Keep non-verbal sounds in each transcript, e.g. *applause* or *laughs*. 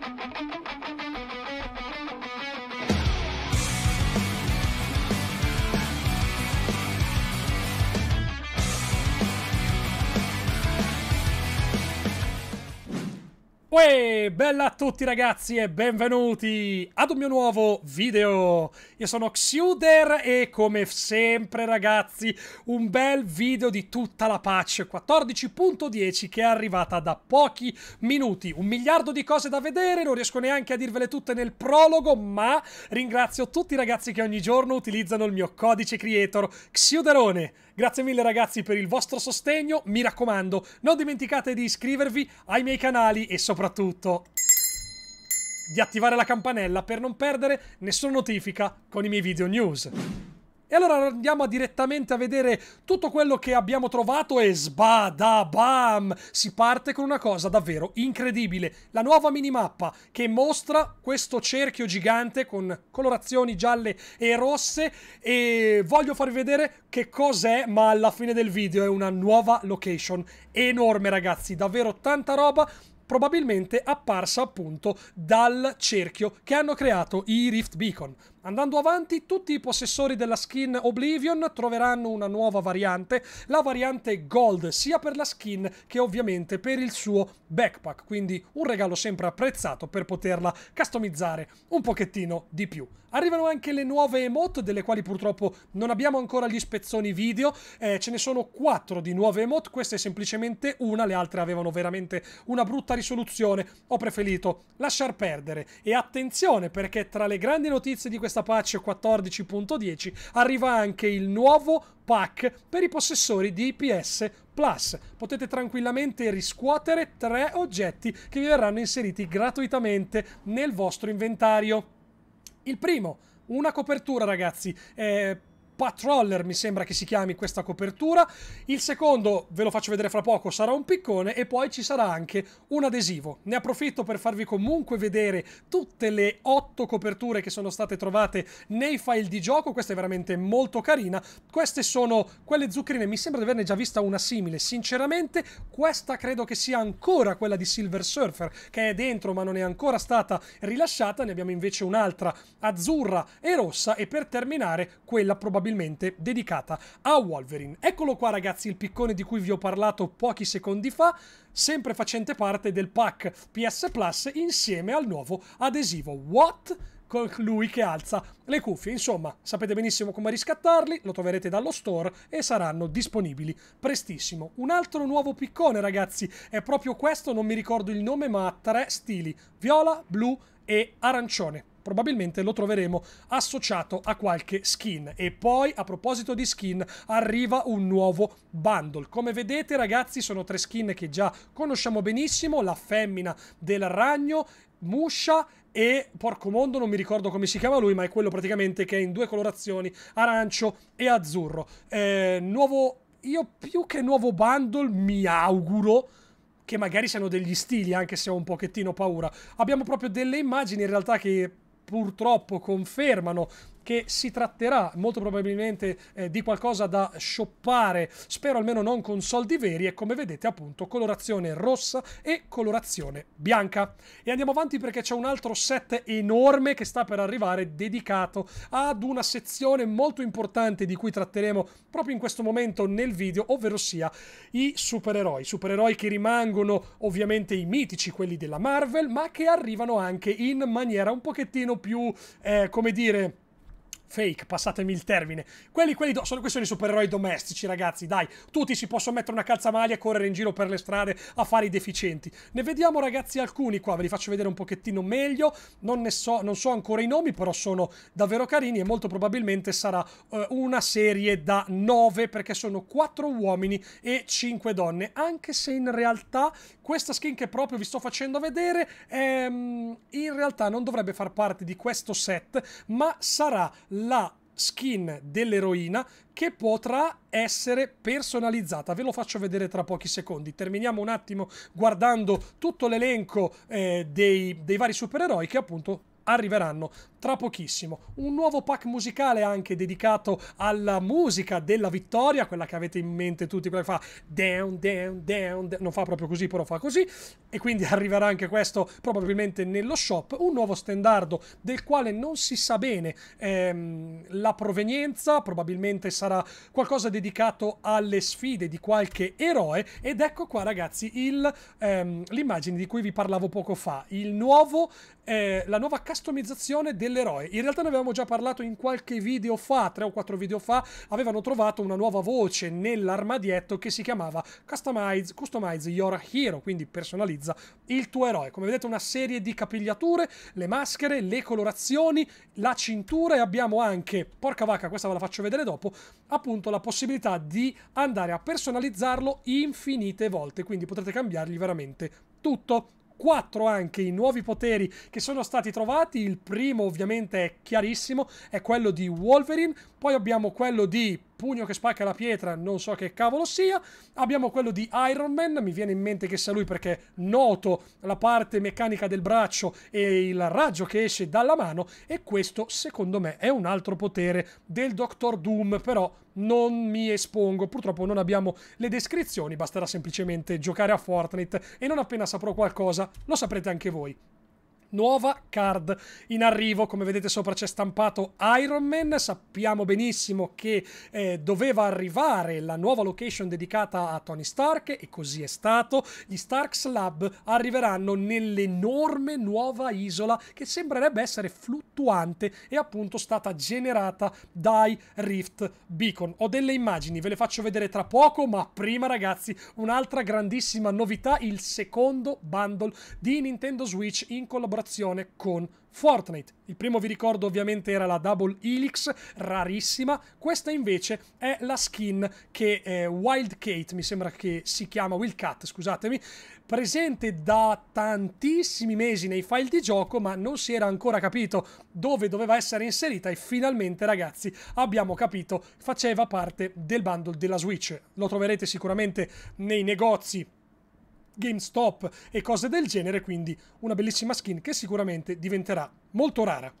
thank you Uè, bella a tutti ragazzi e benvenuti ad un mio nuovo video. Io sono Xuder e come sempre ragazzi un bel video di tutta la patch 14.10 che è arrivata da pochi minuti. Un miliardo di cose da vedere, non riesco neanche a dirvele tutte nel prologo ma ringrazio tutti i ragazzi che ogni giorno utilizzano il mio codice creator Xuderone. Grazie mille ragazzi per il vostro sostegno, mi raccomando non dimenticate di iscrivervi ai miei canali e soprattutto soprattutto di attivare la campanella per non perdere nessuna notifica con i miei video news. E allora andiamo direttamente a vedere tutto quello che abbiamo trovato e sbadabam! Si parte con una cosa davvero incredibile, la nuova minimappa che mostra questo cerchio gigante con colorazioni gialle e rosse e voglio farvi vedere che cos'è, ma alla fine del video è una nuova location enorme ragazzi, davvero tanta roba probabilmente apparsa appunto dal cerchio che hanno creato i Rift Beacon. Andando avanti, tutti i possessori della skin Oblivion troveranno una nuova variante, la variante Gold, sia per la skin che ovviamente per il suo backpack, quindi un regalo sempre apprezzato per poterla customizzare un pochettino di più. Arrivano anche le nuove emote, delle quali purtroppo non abbiamo ancora gli spezzoni video, eh, ce ne sono quattro di nuove emote, questa è semplicemente una, le altre avevano veramente una brutta risoluzione, ho preferito lasciar perdere. E attenzione perché tra le grandi notizie di questa questa patch 14.10 arriva anche il nuovo pack per i possessori di IPS Plus. Potete tranquillamente riscuotere tre oggetti che vi verranno inseriti gratuitamente nel vostro inventario. Il primo, una copertura ragazzi, eh, Patroller mi sembra che si chiami questa copertura. Il secondo, ve lo faccio vedere fra poco, sarà un piccone e poi ci sarà anche un adesivo. Ne approfitto per farvi comunque vedere tutte le otto coperture che sono state trovate nei file di gioco. Questa è veramente molto carina. Queste sono quelle zuccherine, mi sembra di averne già vista una simile. Sinceramente questa credo che sia ancora quella di Silver Surfer che è dentro ma non è ancora stata rilasciata. Ne abbiamo invece un'altra azzurra e rossa e per terminare quella probabilmente probabilmente dedicata a Wolverine. Eccolo qua ragazzi il piccone di cui vi ho parlato pochi secondi fa, sempre facente parte del pack PS Plus insieme al nuovo adesivo What? con lui che alza le cuffie. Insomma, sapete benissimo come riscattarli, lo troverete dallo store e saranno disponibili prestissimo. Un altro nuovo piccone, ragazzi, è proprio questo, non mi ricordo il nome, ma ha tre stili, viola, blu e arancione probabilmente lo troveremo associato a qualche skin. E poi, a proposito di skin, arriva un nuovo bundle. Come vedete, ragazzi, sono tre skin che già conosciamo benissimo, la femmina del ragno, Muscia e porco mondo, non mi ricordo come si chiama lui, ma è quello praticamente che è in due colorazioni, arancio e azzurro. Eh, nuovo, io più che nuovo bundle mi auguro che magari siano degli stili, anche se ho un pochettino paura. Abbiamo proprio delle immagini in realtà che purtroppo confermano che si tratterà molto probabilmente eh, di qualcosa da shoppare, spero almeno non con soldi veri e come vedete appunto colorazione rossa e colorazione bianca. E andiamo avanti perché c'è un altro set enorme che sta per arrivare dedicato ad una sezione molto importante di cui tratteremo proprio in questo momento nel video, ovvero sia i supereroi, supereroi che rimangono ovviamente i mitici, quelli della Marvel, ma che arrivano anche in maniera un pochettino più, eh, come dire, fake, passatemi il termine. Quelli, quelli sono questi sono i supereroi domestici, ragazzi, dai. Tutti si possono mettere una calzamaglia e correre in giro per le strade a fare i deficienti. Ne vediamo, ragazzi, alcuni qua, ve li faccio vedere un pochettino meglio. Non ne so, non so ancora i nomi, però sono davvero carini e molto probabilmente sarà eh, una serie da nove, perché sono quattro uomini e cinque donne, anche se in realtà questa skin che proprio vi sto facendo vedere ehm, in realtà non dovrebbe far parte di questo set, ma sarà la skin dell'eroina che potrà essere personalizzata. Ve lo faccio vedere tra pochi secondi. Terminiamo un attimo guardando tutto l'elenco eh, dei, dei vari supereroi che appunto arriveranno tra pochissimo. Un nuovo pack musicale anche dedicato alla musica della vittoria, quella che avete in mente tutti, quella che fa down, down, down, down, non fa proprio così, però fa così. E quindi *laughs* arriverà anche questo probabilmente nello shop. Un nuovo standardo del quale non si sa bene ehm, la provenienza, probabilmente sarà qualcosa dedicato alle sfide di qualche eroe. Ed ecco qua ragazzi il, ehm, l'immagine di cui vi parlavo poco fa, il nuovo, eh, la nuova customizzazione del dell'eroe. In realtà ne avevamo già parlato in qualche video fa, tre o quattro video fa, avevano trovato una nuova voce nell'armadietto che si chiamava Customize, Customize Your Hero, quindi personalizza il tuo eroe. Come vedete una serie di capigliature, le maschere, le colorazioni, la cintura e abbiamo anche, porca vacca, questa ve la faccio vedere dopo, appunto la possibilità di andare a personalizzarlo infinite volte, quindi potrete cambiargli veramente tutto. 4 anche i nuovi poteri che sono stati trovati. Il primo ovviamente è chiarissimo, è quello di Wolverine, poi abbiamo quello di pugno che spacca la pietra, non so che cavolo sia. Abbiamo quello di Iron Man, mi viene in mente che sia lui perché noto la parte meccanica del braccio e il raggio che esce dalla mano e questo secondo me è un altro potere del Doctor Doom, però non mi espongo, purtroppo non abbiamo le descrizioni, basterà semplicemente giocare a Fortnite e non appena saprò qualcosa lo saprete anche voi nuova card in arrivo. Come vedete sopra c'è stampato Iron Man. Sappiamo benissimo che eh, doveva arrivare la nuova location dedicata a Tony Stark e così è stato. Gli Starks Lab arriveranno nell'enorme nuova isola che sembrerebbe essere fluttuante e appunto stata generata dai Rift Beacon. Ho delle immagini, ve le faccio vedere tra poco, ma prima ragazzi un'altra grandissima novità, il secondo bundle di Nintendo Switch in collaborazione collaborazione con Fortnite. Il primo vi ricordo ovviamente era la Double Helix, rarissima, questa invece è la skin che eh, Wildcat, mi sembra che si chiama Wildcat, scusatemi, presente da tantissimi mesi nei file di gioco ma non si era ancora capito dove doveva essere inserita e finalmente ragazzi abbiamo capito faceva parte del bundle della Switch. Lo troverete sicuramente nei negozi GameStop e cose del genere, quindi una bellissima skin che sicuramente diventerà molto rara.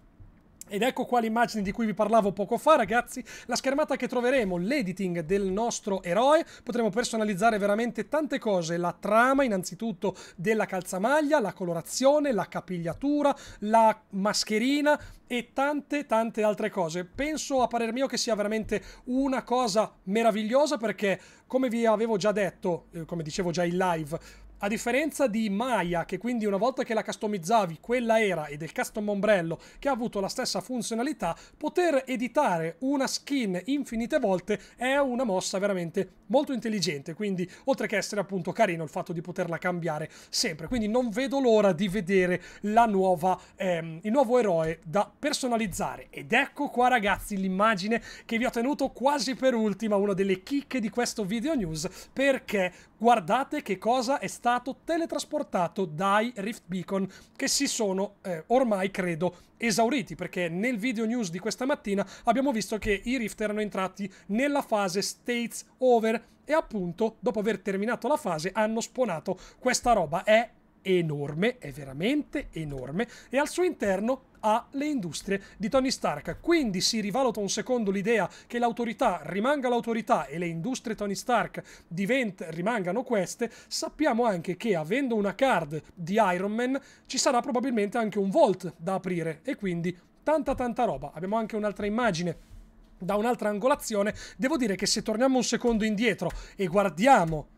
Ed ecco qua l'immagine di cui vi parlavo poco fa, ragazzi. La schermata che troveremo, l'editing del nostro eroe. Potremo personalizzare veramente tante cose. La trama, innanzitutto, della calzamaglia, la colorazione, la capigliatura, la mascherina e tante, tante altre cose. Penso, a parer mio, che sia veramente una cosa meravigliosa perché, come vi avevo già detto, eh, come dicevo già in live, a differenza di Maya, che quindi una volta che la customizzavi quella era, e del custom ombrello che ha avuto la stessa funzionalità, poter editare una skin infinite volte è una mossa veramente molto intelligente. Quindi, oltre che essere appunto carino il fatto di poterla cambiare sempre. Quindi non vedo l'ora di vedere nuova, ehm, il nuovo eroe da personalizzare. Ed ecco qua ragazzi l'immagine che vi ho tenuto quasi per ultima, una delle chicche di questo video news, perché guardate che cosa è stato teletrasportato dai Rift Beacon che si sono eh, ormai credo esauriti perché nel video news di questa mattina abbiamo visto che i Rift erano entrati nella fase States Over e appunto dopo aver terminato la fase hanno sponato questa roba è enorme, è veramente enorme, e al suo interno ha le industrie di Tony Stark. Quindi si rivaluta un secondo l'idea che l'autorità rimanga l'autorità e le industrie Tony Stark divent- rimangano queste. Sappiamo anche che avendo una card di Iron Man ci sarà probabilmente anche un Vault da aprire e quindi tanta tanta roba. Abbiamo anche un'altra immagine da un'altra angolazione. Devo dire che se torniamo un secondo indietro e guardiamo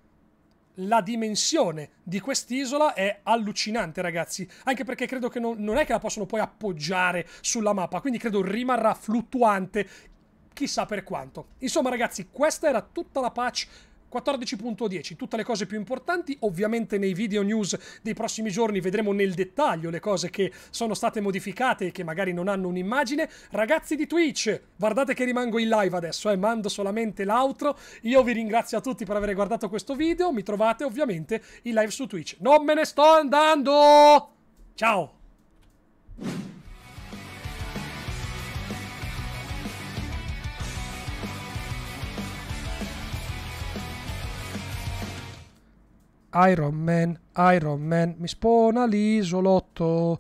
la dimensione di quest'isola è allucinante, ragazzi. Anche perché credo che non, non è che la possono poi appoggiare sulla mappa, quindi credo rimarrà fluttuante chissà per quanto. Insomma, ragazzi, questa era tutta la patch 14.10, tutte le cose più importanti, ovviamente nei video news dei prossimi giorni vedremo nel dettaglio le cose che sono state modificate e che magari non hanno un'immagine. Ragazzi di Twitch, guardate che rimango in live adesso, eh, mando solamente l'outro, io vi ringrazio a tutti per aver guardato questo video, mi trovate ovviamente in live su Twitch. Non me ne sto andando! Ciao! Iron Man, Iron Man, mi spona l'isolotto.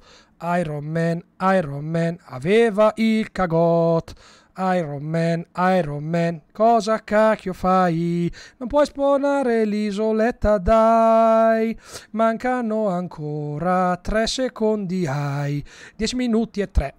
Iron Man, Iron Man, aveva il cagot. Iron Man, Iron Man, cosa cacchio fai? Non puoi spawnare l'isoletta, dai. Mancano ancora 3 secondi, hai 10 minuti e 3.